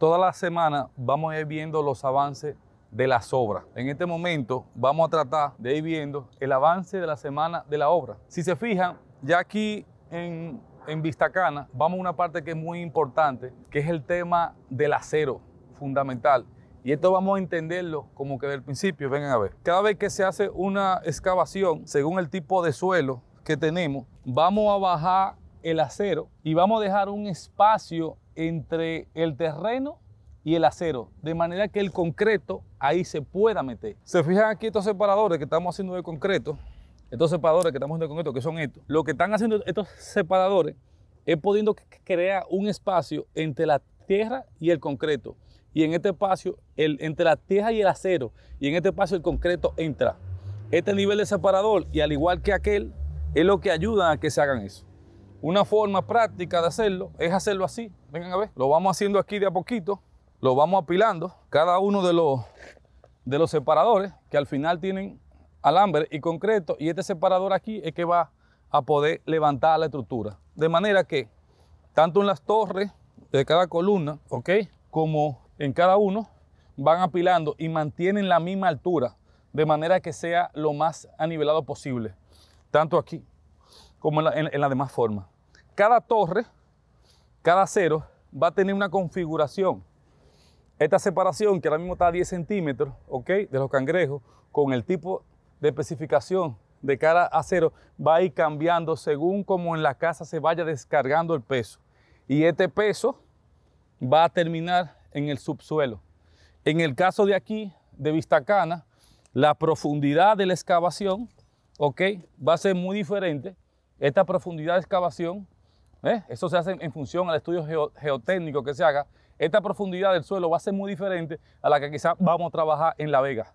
Toda la semana vamos a ir viendo los avances de las obras. En este momento vamos a tratar de ir viendo el avance de la semana de la obra. Si se fijan, ya aquí en, en Vistacana vamos a una parte que es muy importante, que es el tema del acero fundamental. Y esto vamos a entenderlo como que del principio, vengan a ver. Cada vez que se hace una excavación, según el tipo de suelo que tenemos, vamos a bajar el acero y vamos a dejar un espacio entre el terreno y el acero, de manera que el concreto ahí se pueda meter. Se fijan aquí estos separadores que estamos haciendo de concreto, estos separadores que estamos haciendo de concreto, que son estos. Lo que están haciendo estos separadores es pudiendo crear un espacio entre la tierra y el concreto. Y en este espacio, el, entre la tierra y el acero, y en este espacio el concreto entra. Este nivel de separador, y al igual que aquel, es lo que ayuda a que se hagan eso. Una forma práctica de hacerlo es hacerlo así. Vengan a ver. Lo vamos haciendo aquí de a poquito. Lo vamos apilando. Cada uno de los, de los separadores que al final tienen alambre y concreto. Y este separador aquí es que va a poder levantar la estructura. De manera que tanto en las torres de cada columna, ¿ok? Como en cada uno van apilando y mantienen la misma altura. De manera que sea lo más anivelado posible. Tanto aquí como en en la demás forma. Cada torre, cada acero va a tener una configuración. Esta separación, que ahora mismo está a 10 centímetros, ¿ok? De los cangrejos, con el tipo de especificación de cada acero, va a ir cambiando según como en la casa se vaya descargando el peso. Y este peso va a terminar en el subsuelo. En el caso de aquí, de Vistacana, la profundidad de la excavación, ¿ok? Va a ser muy diferente. Esta profundidad de excavación ¿Eh? Eso se hace en función al estudio geotécnico que se haga. Esta profundidad del suelo va a ser muy diferente a la que quizás vamos a trabajar en La Vega,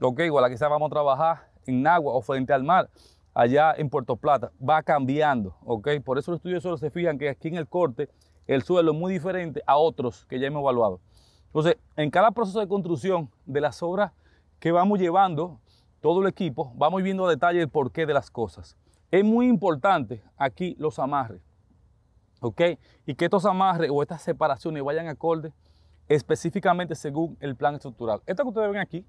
o a la que quizás vamos a trabajar en Agua o frente al mar, allá en Puerto Plata. Va cambiando, ¿ok? Por eso los estudios de suelo se fijan que aquí en el corte el suelo es muy diferente a otros que ya hemos evaluado. Entonces, en cada proceso de construcción de las obras que vamos llevando, todo el equipo, vamos viendo a detalle el porqué de las cosas. Es muy importante aquí los amarres. ¿Ok? Y que estos amarres o estas separaciones vayan acorde específicamente según el plan estructural. Esto que ustedes ven aquí,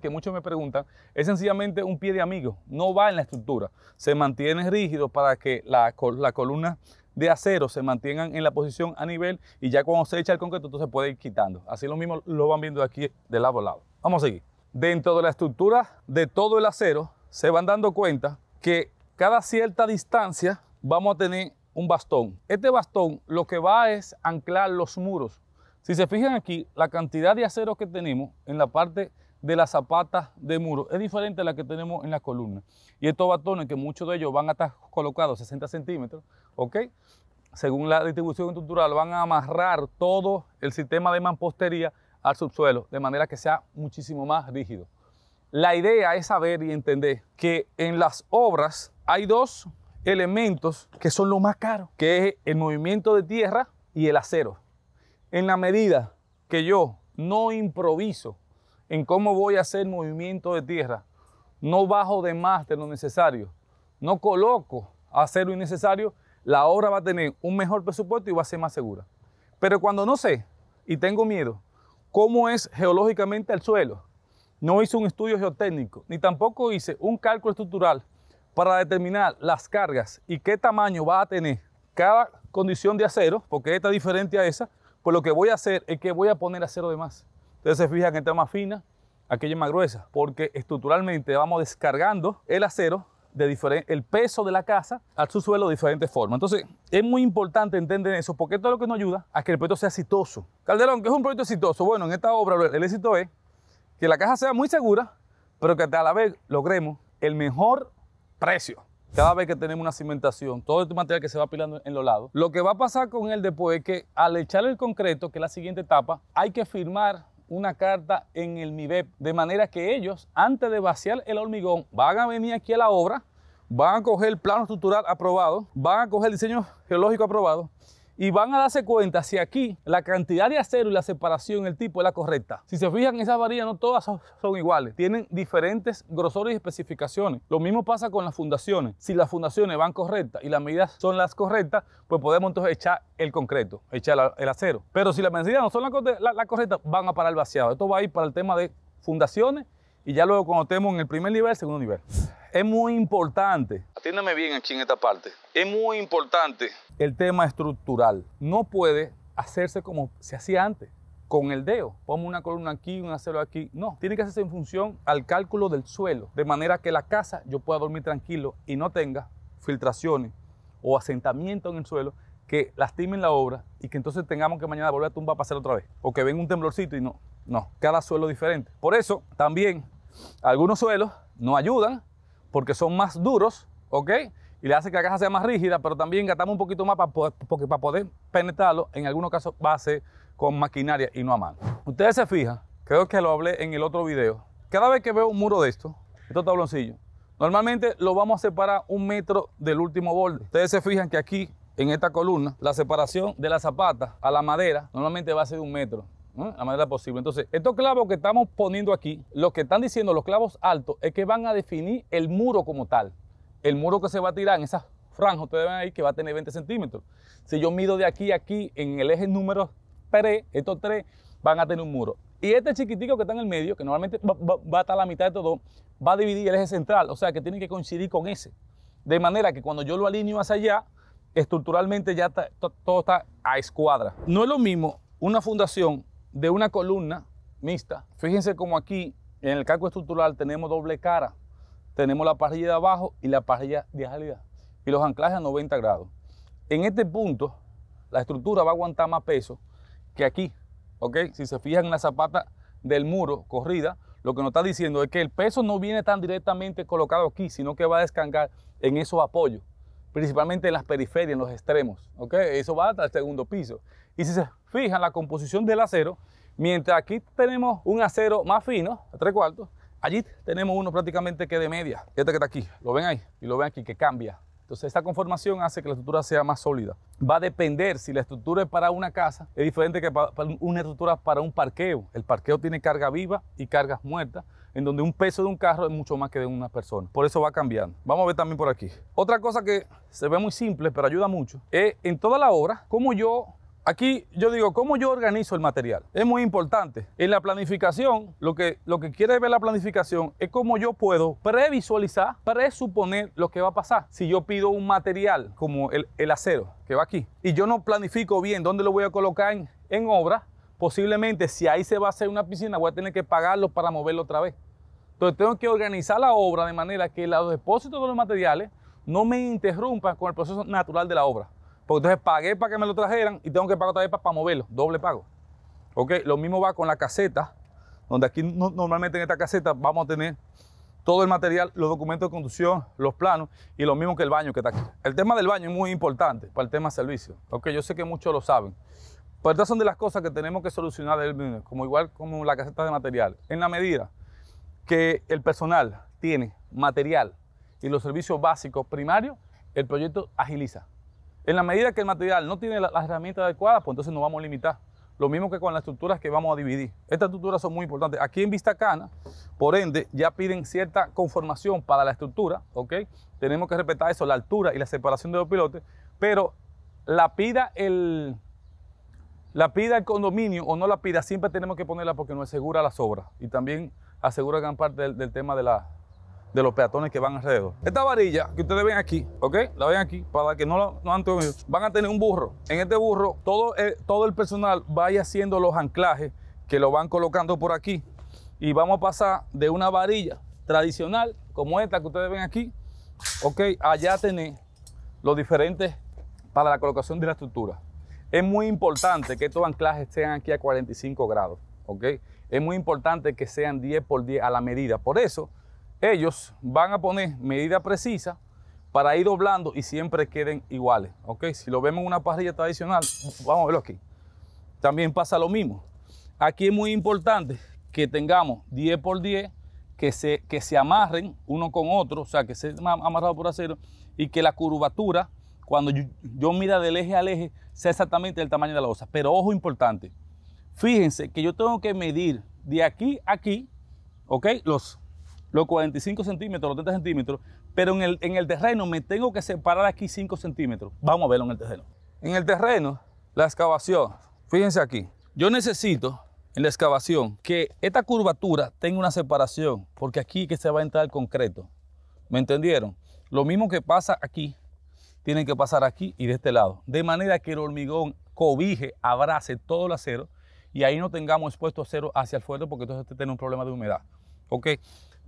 Que muchos me preguntan, es sencillamente un pie de amigo, no va en la estructura. Se mantiene rígido para que la, la columna de acero se mantengan en la posición a nivel y ya cuando se echa el concreto, entonces puede ir quitando. Así lo mismo lo van viendo aquí de lado a lado. Vamos a seguir. Dentro de la estructura de todo el acero, se van dando cuenta que cada cierta distancia vamos a tener un bastón. Este bastón lo que va es anclar los muros. Si se fijan aquí, la cantidad de acero que tenemos en la parte de las zapatas de muro es diferente a la que tenemos en la columna. Y estos bastones, que muchos de ellos van a estar colocados 60 centímetros, ¿ok? Según la distribución estructural, van a amarrar todo el sistema de mampostería al subsuelo, de manera que sea muchísimo más rígido. La idea es saber y entender que en las obras hay dos elementos que son lo más caro, que es el movimiento de tierra y el acero. En la medida que yo no improviso en cómo voy a hacer movimiento de tierra, no bajo de más de lo necesario, no coloco acero innecesario, la obra va a tener un mejor presupuesto y va a ser más segura. Pero cuando no sé y tengo miedo, ¿cómo es geológicamente el suelo? No hice un estudio geotécnico, ni tampoco hice un cálculo estructural para determinar las cargas y qué tamaño va a tener cada condición de acero, porque esta es diferente a esa, pues lo que voy a hacer es que voy a poner acero de más. Entonces, se fijan que esta es más fina, aquella es más gruesa, porque estructuralmente vamos descargando el acero de el peso de la casa al su suelo de diferentes formas. Entonces, es muy importante entender eso, porque esto es lo que nos ayuda a que el proyecto sea exitoso. Calderón, ¿qué es un proyecto exitoso? Bueno, en esta obra el éxito es que la caja sea muy segura, pero que a la vez logremos el mejor precio. Cada vez que tenemos una cimentación, todo este material que se va apilando en los lados, lo que va a pasar con él después es que al echar el concreto, que es la siguiente etapa, hay que firmar una carta en el MIBEP, de manera que ellos, antes de vaciar el hormigón, van a venir aquí a la obra, van a coger el plano estructural aprobado, van a coger el diseño geológico aprobado y van a darse cuenta si aquí la cantidad de acero y la separación, el tipo es la correcta. Si se fijan, esas varillas no todas son, iguales, tienen diferentes grosores y especificaciones. Lo mismo pasa con las fundaciones. Si las fundaciones van correctas y las medidas son las correctas, pues podemos entonces echar el concreto, echar el acero. Pero si las medidas no son las la, correctas, van a parar el vaciado. Esto va a ir para el tema de fundaciones y ya luego cuando estemos en el primer nivel, segundo nivel. Es muy importante, atiéndame bien aquí en esta parte, es muy importante el tema estructural. No puede hacerse como se hacía antes, con el dedo. Pongo una columna aquí, una célula aquí. No, tiene que hacerse en función al cálculo del suelo, de manera que la casa yo pueda dormir tranquilo y no tenga filtraciones o asentamiento en el suelo que lastimen la obra y que entonces tengamos que mañana volver a tumbar para hacer otra vez. O que venga un temblorcito y no. No, cada suelo diferente. Por eso, también algunos suelos no ayudan porque son más duros, ¿ok? Y le hace que la caja sea más rígida, pero también gastamos un poquito más para poder, porque para poder penetrarlo, en algunos casos va a ser con maquinaria y no a mano. Ustedes se fijan, creo que lo hablé en el otro video. Cada vez que veo un muro de esto, estos tabloncillos, normalmente lo vamos a separar un metro del último borde. Ustedes se fijan que aquí en esta columna, la separación de la zapata a la madera normalmente va a ser de un metro la ¿eh? manera posible. Entonces, estos clavos que estamos poniendo aquí, lo que están diciendo los clavos altos es que van a definir el muro como tal. El muro que se va a tirar en esas franjas, ustedes ven ahí que va a tener 20 centímetros. Si yo mido de aquí a aquí en el eje número 3, estos tres van a tener un muro. Y este chiquitico que está en el medio, que normalmente va, a estar a la mitad de todo, va a dividir el eje central, o sea que tiene que coincidir con ese. De manera que cuando yo lo alineo hacia allá, estructuralmente ya todo está a escuadra. No es lo mismo una fundación de una columna mixta. Fíjense como aquí en el casco estructural tenemos doble cara. Tenemos la parrilla de abajo y la parrilla de salida. Y los anclajes a 90 grados. En este punto, la estructura va a aguantar más peso que aquí. ¿Ok? Si se fijan en la zapata del muro corrida, lo que nos está diciendo es que el peso no viene tan directamente colocado aquí, sino que va a descargar en esos apoyos, principalmente en las periferias, en los extremos. ¿Ok? Eso va hasta el segundo piso. Y si se fijan la composición del acero, mientras aquí tenemos un acero más fino, a tres cuartos, allí tenemos uno prácticamente que de media. Este que está aquí, lo ven ahí y lo ven aquí, que cambia. Entonces esta conformación hace que la estructura sea más sólida. Va a depender si la estructura es para una casa, es diferente que para una estructura para un parqueo. El parqueo tiene carga viva y cargas muertas, en donde un peso de un carro es mucho más que de una persona. Por eso va cambiando. Vamos a ver también por aquí. Otra cosa que se ve muy simple, pero ayuda mucho, es en toda la obra, como yo Aquí yo digo, ¿cómo yo organizo el material? Es muy importante. En la planificación, lo que, lo que quiere ver la planificación es cómo yo puedo previsualizar, presuponer lo que va a pasar. Si yo pido un material como el, acero que va aquí y yo no planifico bien dónde lo voy a colocar en, en obra, posiblemente si ahí se va a hacer una piscina voy a tener que pagarlo para moverlo otra vez. Entonces tengo que organizar la obra de manera que los depósitos de los materiales no me interrumpan con el proceso natural de la obra. Porque entonces pagué para que me lo trajeran y tengo que pagar otra vez para, moverlo, doble pago. Lo mismo va con la caseta, donde aquí normalmente en esta caseta vamos a tener todo el material, los documentos de conducción, los planos y lo mismo que el baño que está aquí. El tema del baño es muy importante para el tema servicio, porque yo sé que muchos lo saben. Pero estas son de las cosas que tenemos que solucionar del como igual como la caseta de material. En la medida que el personal tiene material y los servicios básicos primarios, el proyecto agiliza. En la medida que el material no tiene las herramientas adecuadas, pues entonces nos vamos a limitar. Lo mismo que con las estructuras que vamos a dividir. Estas estructuras son muy importantes. Aquí en Vistacana, por ende, ya piden cierta conformación para la estructura, ¿ok? Tenemos que respetar eso, la altura y la separación de los pilotes, pero la pida el, la pida el condominio o no la pida, siempre tenemos que ponerla porque nos asegura las obras y también asegura gran parte del tema de la, de los peatones que van alrededor. Esta varilla que ustedes ven aquí, ¿ok? La ven aquí, para que no lo no han tenido, van a tener un burro. En este burro, todo el, eh, todo el personal vaya haciendo los anclajes que lo van colocando por aquí. Y vamos a pasar de una varilla tradicional, como esta que ustedes ven aquí, ¿ok? Allá tener los diferentes para la colocación de la estructura. Es muy importante que estos anclajes estén aquí a 45 grados, ¿ok? Es muy importante que sean 10 por 10 a la medida. Por eso, ellos van a poner medida precisa para ir doblando y siempre queden iguales. ¿ok? Si lo vemos en una parrilla tradicional, vamos a verlo aquí. También pasa lo mismo. Aquí es muy importante que tengamos 10 por 10, que se, que se amarren uno con otro, o sea, que se amarrado por acero y que la curvatura, cuando yo, mira del eje al eje, sea exactamente el tamaño de la osa. Pero ojo importante, fíjense que yo tengo que medir de aquí a aquí, ¿ok? Los los 45 centímetros, los 30 centímetros, pero en el, en el terreno me tengo que separar aquí 5 centímetros. Vamos a verlo en el terreno. En el terreno, la excavación, fíjense aquí, yo necesito en la excavación que esta curvatura tenga una separación, porque aquí que se va a entrar el concreto. ¿Me entendieron? Lo mismo que pasa aquí, tienen que pasar aquí y de este lado. De manera que el hormigón cobije, abrace todo el acero y ahí no tengamos expuesto acero hacia el fuerte porque entonces este tiene un problema de humedad. ¿Ok?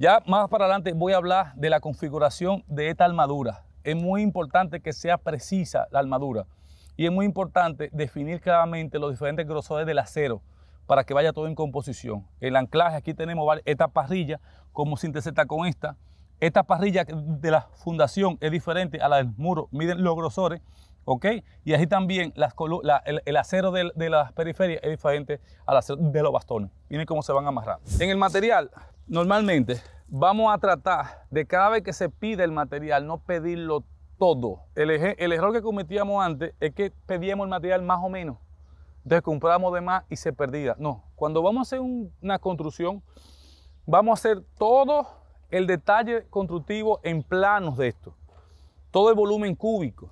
Ya más para adelante voy a hablar de la configuración de esta armadura. Es muy importante que sea precisa la armadura y es muy importante definir claramente los diferentes grosores del acero para que vaya todo en composición. El anclaje, aquí tenemos esta parrilla como sintetiza con esta. Esta parrilla de la fundación es diferente a la del muro, miren los grosores, ¿ok? Y así también el, acero de, de las periferias es diferente al acero de los bastones. Miren cómo se van a amarrar. En el material Normalmente vamos a tratar de cada vez que se pide el material, no pedirlo todo. El, error que cometíamos antes es que pedíamos el material más o menos. Entonces compramos de más y se perdía. No, cuando vamos a hacer una construcción, vamos a hacer todo el detalle constructivo en planos de esto. Todo el volumen cúbico.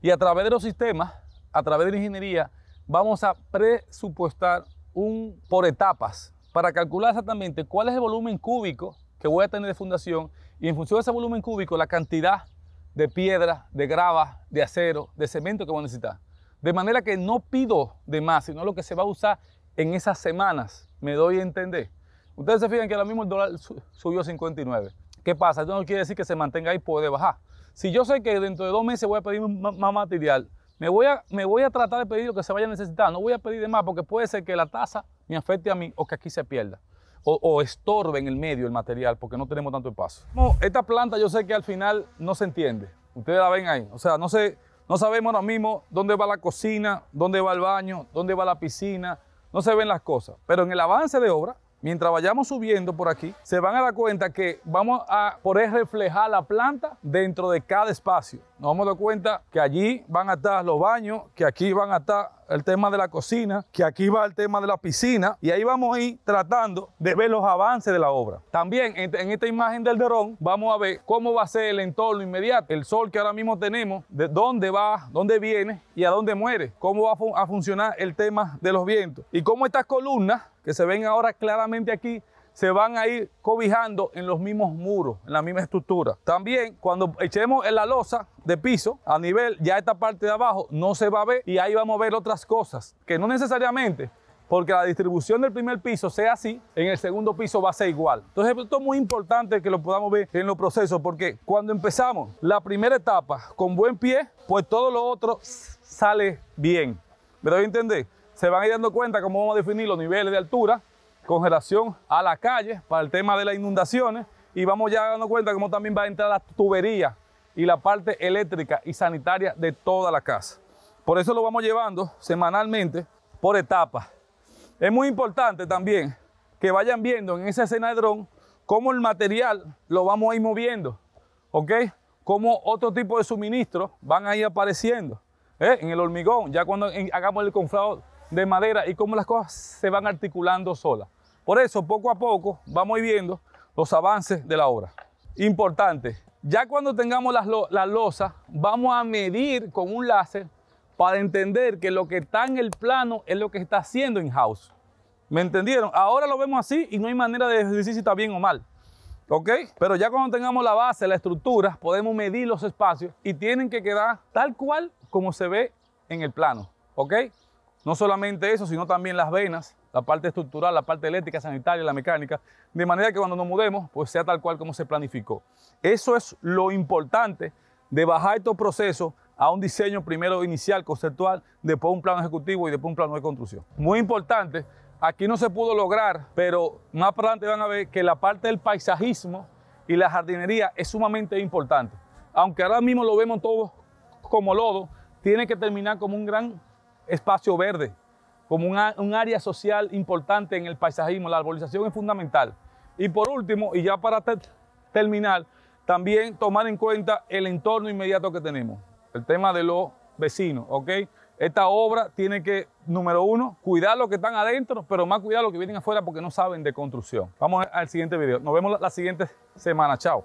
Y a través de los sistemas, a través de la ingeniería, vamos a presupuestar un, por etapas para calcular exactamente cuál es el volumen cúbico que voy a tener de fundación y en función de ese volumen cúbico la cantidad de piedra, de grava, de acero, de cemento que voy a necesitar. De manera que no pido de más, sino lo que se va a usar en esas semanas. Me doy a entender. Ustedes se fijan que ahora mismo el dólar subió 59. ¿Qué pasa? Esto no quiere decir que se mantenga ahí, puede bajar. Si yo sé que dentro de dos meses voy a pedir más material, me voy a, me voy a tratar de pedir lo que se vaya a necesitar. No voy a pedir de más porque puede ser que la tasa me afecte a mí o que aquí se pierda. O, estorbe en el medio el material porque no tenemos tanto espacio. Esta planta yo sé que al final no se entiende. Ustedes la ven ahí. O sea, no, sé, no sabemos ahora mismo dónde va la cocina, dónde va el baño, dónde va la piscina. No se ven las cosas. Pero en el avance de obra, mientras vayamos subiendo por aquí, se van a dar cuenta que vamos a poder reflejar la planta dentro de cada espacio nos a dar cuenta que allí van a estar los baños, que aquí van a estar el tema de la cocina, que aquí va el tema de la piscina, y ahí vamos a ir tratando de ver los avances de la obra. También en, esta imagen del derrón vamos a ver cómo va a ser el entorno inmediato, el sol que ahora mismo tenemos, de dónde va, dónde viene y a dónde muere, cómo va a funcionar el tema de los vientos y cómo estas columnas que se ven ahora claramente aquí se van a ir cobijando en los mismos muros, en la misma estructura. También cuando echemos en la losa de piso a nivel, ya esta parte de abajo no se va a ver y ahí vamos a ver otras cosas que no necesariamente porque la distribución del primer piso sea así, en el segundo piso va a ser igual. Entonces esto es muy importante que lo podamos ver en los procesos, porque cuando empezamos la primera etapa con buen pie, pues todo lo otro sale bien. ¿Me doy a entender? Se van a ir dando cuenta cómo vamos a definir los niveles de altura, con relación a la calle para el tema de las inundaciones y vamos ya dando cuenta cómo también va a entrar la tubería y la parte eléctrica y sanitaria de toda la casa. Por eso lo vamos llevando semanalmente por etapas. Es muy importante también que vayan viendo en esa escena de dron cómo el material lo vamos a ir moviendo, ¿ok? Cómo otro tipo de suministros van a ir apareciendo ¿eh? en el hormigón, ya cuando hagamos el conflado de madera y cómo las cosas se van articulando solas. Por eso, poco a poco, vamos viendo los avances de la obra. Importante, ya cuando tengamos las, losa, losas, vamos a medir con un láser para entender que lo que está en el plano es lo que está haciendo in-house. ¿Me entendieron? Ahora lo vemos así y no hay manera de decir si está bien o mal. ¿Ok? Pero ya cuando tengamos la base, la estructura, podemos medir los espacios y tienen que quedar tal cual como se ve en el plano. ¿Ok? No solamente eso, sino también las venas, la parte estructural, la parte eléctrica, sanitaria, la mecánica, de manera que cuando nos mudemos, pues sea tal cual como se planificó. Eso es lo importante de bajar estos procesos a un diseño primero inicial, conceptual, después un plano ejecutivo y después un plano de construcción. Muy importante, aquí no se pudo lograr, pero más adelante van a ver que la parte del paisajismo y la jardinería es sumamente importante. Aunque ahora mismo lo vemos todo como lodo, tiene que terminar como un gran espacio verde, como un área social importante en el paisajismo. La arbolización es fundamental. Y por último, y ya para terminar, también tomar en cuenta el entorno inmediato que tenemos, el tema de los vecinos, ¿ok? Esta obra tiene que, número uno, cuidar lo que están adentro, pero más cuidar lo que vienen afuera porque no saben de construcción. Vamos al siguiente video. Nos vemos la siguiente semana. Chao.